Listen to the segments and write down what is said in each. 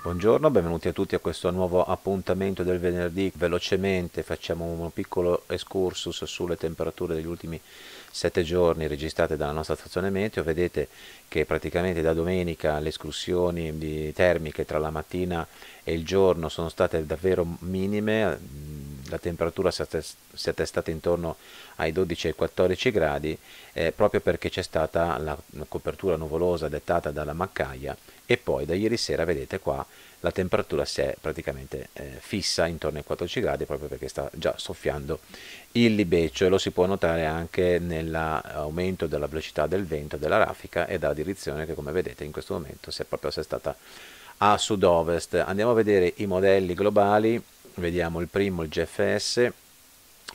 Buongiorno, benvenuti a tutti a questo nuovo appuntamento del venerdì. Velocemente facciamo un piccolo excursus sulle temperature degli ultimi sette giorni registrate dalla nostra stazione meteo. Vedete che praticamente da domenica le escursioni termiche tra la mattina e il giorno sono state davvero minime, la temperatura si è attestata intorno ai 12 14 gradi eh, proprio perché c'è stata la copertura nuvolosa dettata dalla maccaia e poi da ieri sera vedete qua la temperatura si è praticamente eh, fissa intorno ai 14 gradi proprio perché sta già soffiando il libeccio e lo si può notare anche nell'aumento della velocità del vento della raffica e dalla direzione che come vedete in questo momento si è proprio stata a sud-ovest. Andiamo a vedere i modelli globali vediamo il primo, il GFS,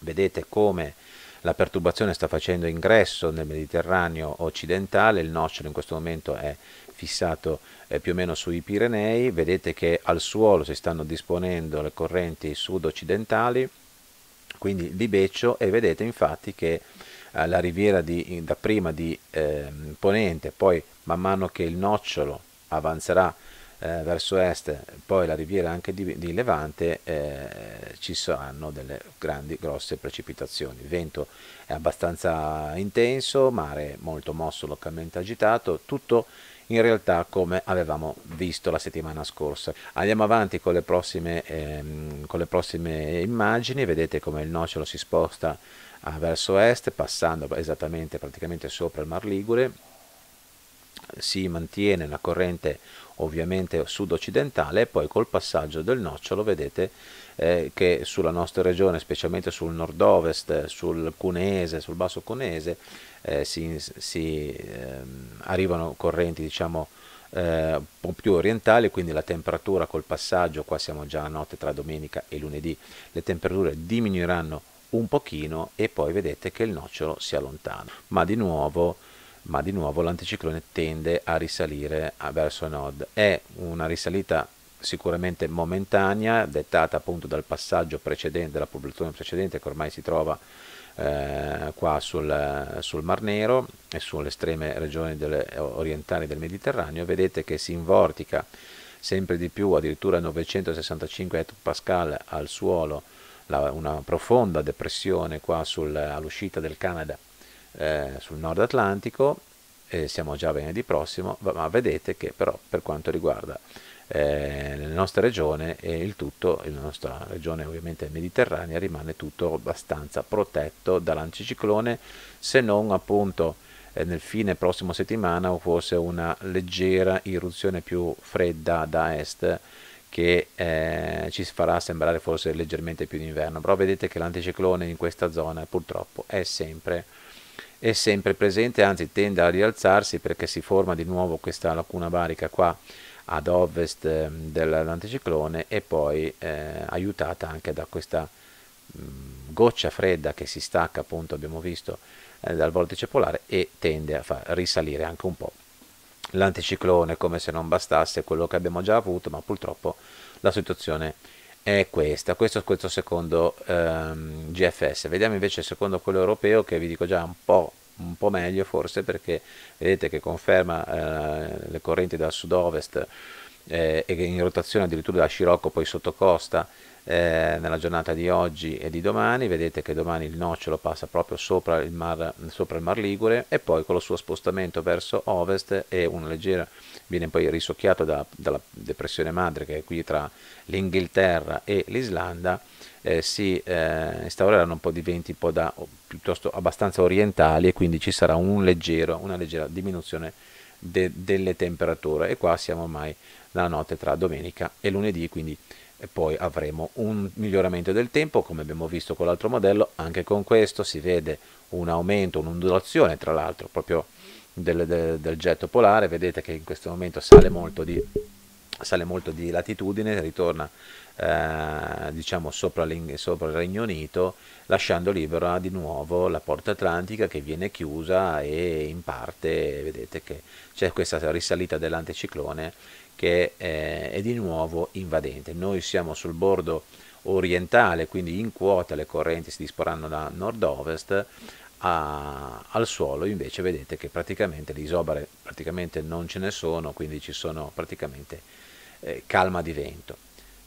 vedete come la perturbazione sta facendo ingresso nel Mediterraneo occidentale, il nocciolo in questo momento è fissato eh, più o meno sui Pirenei, vedete che al suolo si stanno disponendo le correnti sud-occidentali, quindi libeccio e vedete infatti che eh, la riviera di, da prima di eh, Ponente, poi man mano che il nocciolo avanzerà eh, verso est, poi la riviera anche di, di Levante, eh, ci saranno delle grandi, grosse precipitazioni. Il vento è abbastanza intenso, mare molto mosso, localmente agitato, tutto in realtà come avevamo visto la settimana scorsa. Andiamo avanti con le prossime, ehm, con le prossime immagini, vedete come il nocciolo si sposta ah, verso est, passando esattamente praticamente sopra il Mar Ligure si mantiene la corrente ovviamente sud-occidentale e poi col passaggio del nocciolo vedete eh, che sulla nostra regione, specialmente sul nord-ovest, sul cunese, sul basso cuneese, eh, si, si eh, arrivano correnti diciamo eh, un po' più orientali, quindi la temperatura col passaggio, qua siamo già a notte tra domenica e lunedì, le temperature diminuiranno un pochino e poi vedete che il nocciolo si allontana. Ma di nuovo ma di nuovo l'anticiclone tende a risalire verso nord. È una risalita sicuramente momentanea, dettata appunto dal passaggio precedente, dalla popolazione precedente che ormai si trova eh, qua sul, sul, Mar Nero e sulle estreme regioni delle, orientali del Mediterraneo, vedete che si invortica sempre di più, addirittura 965 hectopascal al suolo, la, una profonda depressione qua all'uscita del Canada eh, sul nord Atlantico, eh, siamo già venerdì prossimo, ma vedete che però per quanto riguarda eh, la nostra regione e il tutto, la nostra regione ovviamente mediterranea, rimane tutto abbastanza protetto dall'anticiclone, se non appunto eh, nel fine prossima settimana o forse una leggera irruzione più fredda da est che eh, ci farà sembrare forse leggermente più d'inverno però vedete che l'anticiclone in questa zona purtroppo è sempre è sempre presente, anzi tende a rialzarsi perché si forma di nuovo questa lacuna barica qua ad ovest ehm, dell'anticiclone e poi eh, aiutata anche da questa mh, mm, goccia fredda che si stacca appunto abbiamo visto eh, dal vortice polare e tende a far risalire anche un po' l'anticiclone come se non bastasse quello che abbiamo già avuto ma purtroppo la situazione è è questa, questo è questo secondo ehm, GFS. Vediamo invece il secondo quello europeo che vi dico già un po', un po meglio forse perché vedete che conferma eh, le correnti dal sud-ovest eh, e in rotazione addirittura da Scirocco poi sotto costa eh, nella giornata di oggi e di domani vedete che domani il nocciolo passa proprio sopra il, mar, sopra il mar Ligure e poi con lo suo spostamento verso ovest e una leggera viene poi risocchiato da, dalla depressione madre che è qui tra l'Inghilterra e l'Islanda eh, si eh, instaureranno un po' di venti un po' da, piuttosto abbastanza orientali e quindi ci sarà un leggero, una leggera diminuzione de, delle temperature e qua siamo ormai la notte tra domenica e lunedì quindi eh, poi avremo un miglioramento del tempo come abbiamo visto con l'altro modello anche con questo si vede un aumento un'ondulazione tra l'altro proprio del, del, del getto polare vedete che in questo momento sale molto di sale molto di latitudine, ritorna eh, diciamo sopra, sopra, il Regno Unito, lasciando libera di nuovo la porta atlantica che viene chiusa e in parte vedete che c'è questa risalita dell'anticiclone che è, è di nuovo invadente. Noi siamo sul bordo orientale, quindi in quota le correnti si disporranno da nord-ovest, a, al suolo invece vedete che praticamente l'isobare praticamente non ce ne sono, quindi ci sono praticamente eh, calma di vento.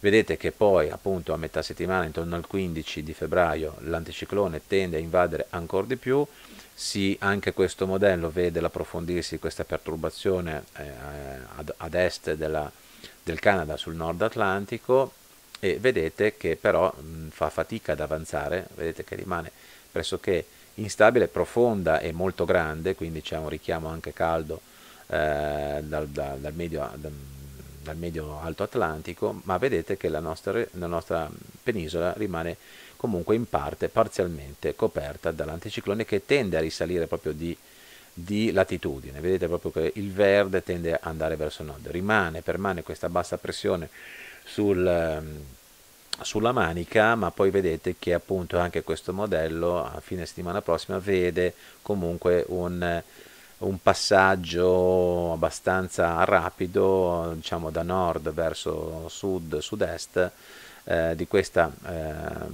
Vedete che poi appunto a metà settimana, intorno al 15 di febbraio, l'anticiclone tende a invadere ancora di più, si, anche questo modello vede l'approfondirsi questa perturbazione eh, ad, ad, est della, del Canada sul nord Atlantico e vedete che però mh, mm, fa fatica ad avanzare, vedete che rimane pressoché instabile, profonda e molto grande, quindi c'è un richiamo anche caldo eh, dal, dal, dal, medio, dal, medio, alto atlantico, ma vedete che la nostra, la nostra penisola rimane comunque in parte parzialmente coperta dall'anticiclone che tende a risalire proprio di, di latitudine. Vedete proprio che il verde tende ad andare verso nord. Rimane, permane questa bassa pressione sul, ehm, sulla manica, ma poi vedete che appunto anche questo modello a fine settimana prossima vede comunque un un passaggio abbastanza rapido diciamo da nord verso sud sud-est eh, di questa eh,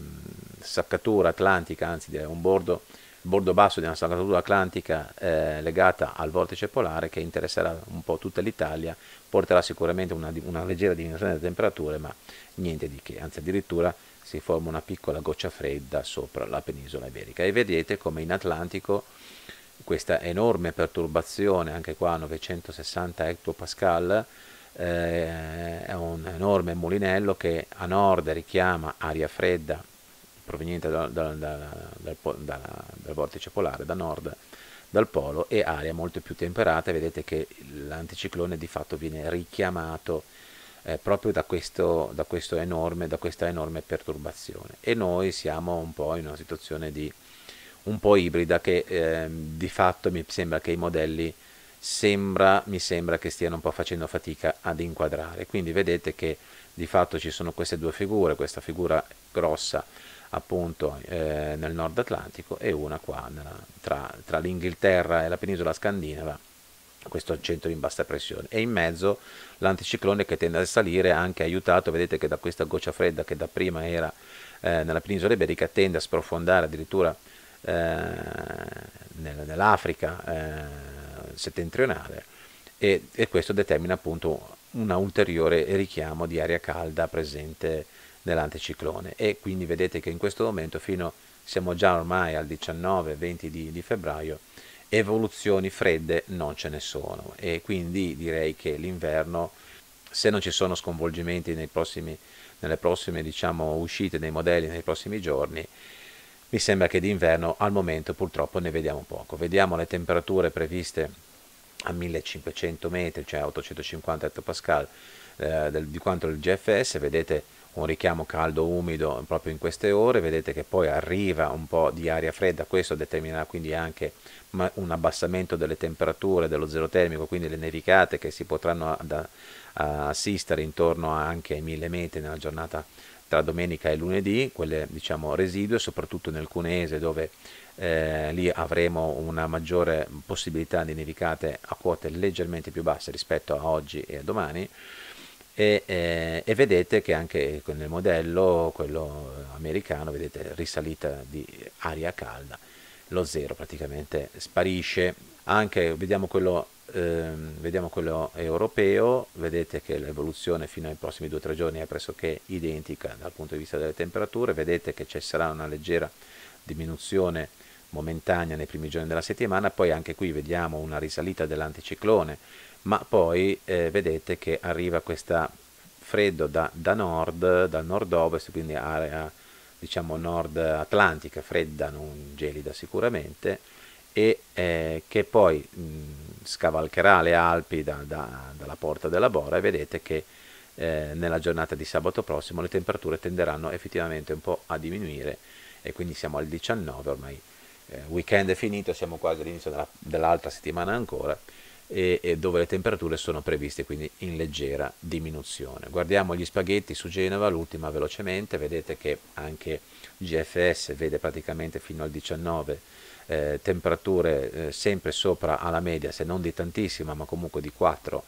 saccatura atlantica anzi un bordo, bordo basso di una saccatura atlantica eh, legata al vortice polare che interesserà un po' tutta l'Italia porterà sicuramente una, una leggera diminuzione delle temperature ma niente di che anzi addirittura si forma una piccola goccia fredda sopra la penisola iberica e vedete come in Atlantico questa enorme perturbazione, anche qua 960 hectopascal, eh, è un enorme mulinello che a nord richiama aria fredda proveniente da, da, da, dal, dal, vortice polare, da nord, dal polo, e aria molto più temperata. Vedete che l'anticiclone di fatto viene richiamato eh, proprio da, questo, questo enorme, da questa enorme perturbazione. E noi siamo un po' in una situazione di un po' ibrida che eh, di fatto mi sembra che i modelli sembra, mi sembra che stiano un po' facendo fatica ad inquadrare. Quindi vedete che di fatto ci sono queste due figure, questa figura grossa appunto eh, nel nord Atlantico e una qua nella, tra, tra l'Inghilterra e la penisola scandinava questo centro in bassa pressione e in mezzo l'anticiclone che tende a salire anche aiutato vedete che da questa goccia fredda che da prima era eh, nella penisola iberica tende a sprofondare addirittura eh, nell'Africa eh, settentrionale e, e, questo determina appunto un ulteriore richiamo di aria calda presente nell'anticiclone e quindi vedete che in questo momento fino siamo già ormai al 19-20 di, di febbraio evoluzioni fredde non ce ne sono e quindi direi che l'inverno se non ci sono sconvolgimenti prossimi, nelle prossime diciamo, uscite dei modelli nei prossimi giorni mi sembra che d'inverno al momento purtroppo ne vediamo poco. Vediamo le temperature previste a 1500 metri, cioè 850 hPa eh, di quanto il GFS, vedete un richiamo caldo umido proprio in queste ore, vedete che poi arriva un po' di aria fredda, questo determinerà quindi anche un abbassamento delle temperature dello zero termico, quindi le nevicate che si potranno assistere intorno anche ai 1000 metri nella giornata tra domenica e lunedì, quelle diciamo residue, soprattutto nel Cuneese dove eh, lì avremo una maggiore possibilità di nevicate a quote leggermente più basse rispetto a oggi e a domani. E, eh, e, vedete che anche nel modello quello americano vedete risalita di aria calda lo zero praticamente sparisce anche vediamo quello ehm, vediamo quello europeo, vedete che l'evoluzione fino ai prossimi 2-3 giorni è pressoché identica dal punto di vista delle temperature, vedete che ci sarà una leggera diminuzione momentanea nei primi giorni della settimana, poi anche qui vediamo una risalita dell'anticiclone, ma poi eh, vedete che arriva questo freddo da, da nord, dal nord-ovest, quindi area diciamo nord atlantica, fredda, non gelida sicuramente, e eh, che poi mh, mm, scavalcherà le Alpi da, da, dalla porta della Bora e vedete che eh, nella giornata di sabato prossimo le temperature tenderanno effettivamente un po' a diminuire e quindi siamo al 19 ormai eh, weekend è finito siamo quasi all'inizio della, dell'altra settimana ancora e, e, dove le temperature sono previste quindi in leggera diminuzione guardiamo gli spaghetti su Genova l'ultima velocemente vedete che anche GFS vede praticamente fino al 19 eh, temperature eh, sempre sopra alla media, se non di tantissima, ma comunque di 4,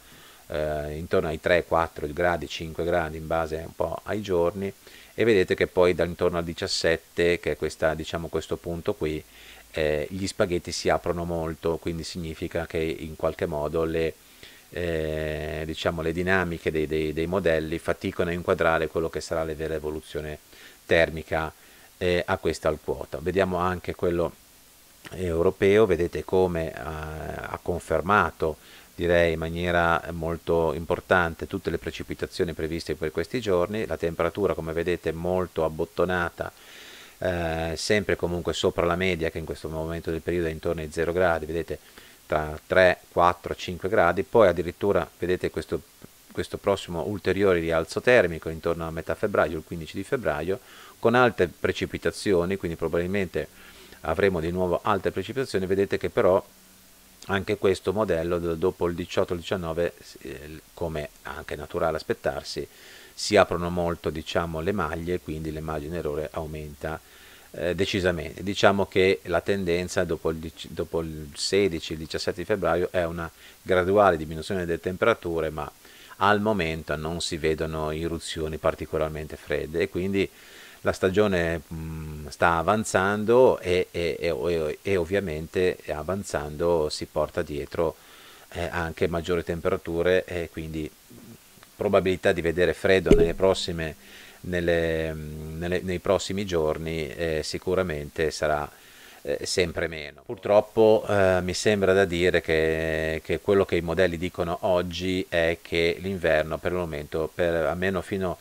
eh, intorno ai 3, 4 gradi, 5 gradi in base un po' ai giorni e vedete che poi da intorno al 17, che è questa, diciamo, questo punto qui, eh, gli spaghetti si aprono molto, quindi significa che in qualche modo le, eh, diciamo, le dinamiche dei, dei, dei modelli faticano a inquadrare quello che sarà la vera evoluzione termica eh, a questa alquota. Vediamo anche quello europeo, vedete come eh, ha confermato direi in maniera molto importante tutte le precipitazioni previste per questi giorni, la temperatura come vedete molto abbottonata, eh, sempre comunque sopra la media che in questo momento del periodo è intorno ai 0 gradi, vedete tra 3, 4, 5 gradi, poi addirittura vedete questo, questo prossimo ulteriore rialzo termico intorno a metà febbraio, il 15 di febbraio, con alte precipitazioni, quindi probabilmente avremo di nuovo altre precipitazioni, vedete che però anche questo modello dopo il 18-19 come anche naturale aspettarsi si aprono molto diciamo, le maglie quindi le margine errore aumenta eh, decisamente diciamo che la tendenza dopo il, dopo il 16 il 17 febbraio è una graduale diminuzione delle temperature ma al momento non si vedono irruzioni particolarmente fredde e quindi la stagione mh, sta avanzando e, e, e, e, ovviamente avanzando si porta dietro eh, anche maggiori temperature e quindi probabilità di vedere freddo nelle prossime, nelle, nelle, nei prossimi giorni eh, sicuramente sarà eh, sempre meno. Purtroppo eh, mi sembra da dire che, che, quello che i modelli dicono oggi è che l'inverno per il momento, per, almeno fino a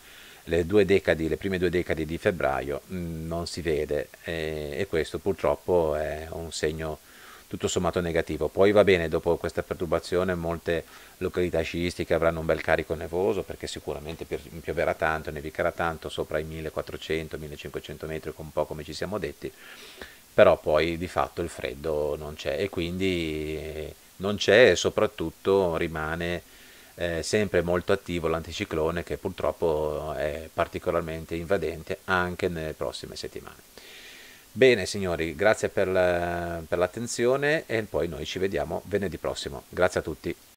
le, decadi, le prime due decadi di febbraio mh, mm, non si vede e, e, questo purtroppo è un segno tutto sommato negativo. Poi va bene, dopo questa perturbazione molte località sciistiche avranno un bel carico nevoso perché sicuramente pioverà tanto, nevicherà tanto sopra i 1400-1500 metri, un po' come ci siamo detti, però poi di fatto il freddo non c'è e quindi eh, non c'è e soprattutto rimane eh, sempre molto attivo l'anticiclone che purtroppo è particolarmente invadente anche nelle prossime settimane. Bene signori, grazie per, la, per l'attenzione e poi noi ci vediamo venerdì prossimo. Grazie a tutti.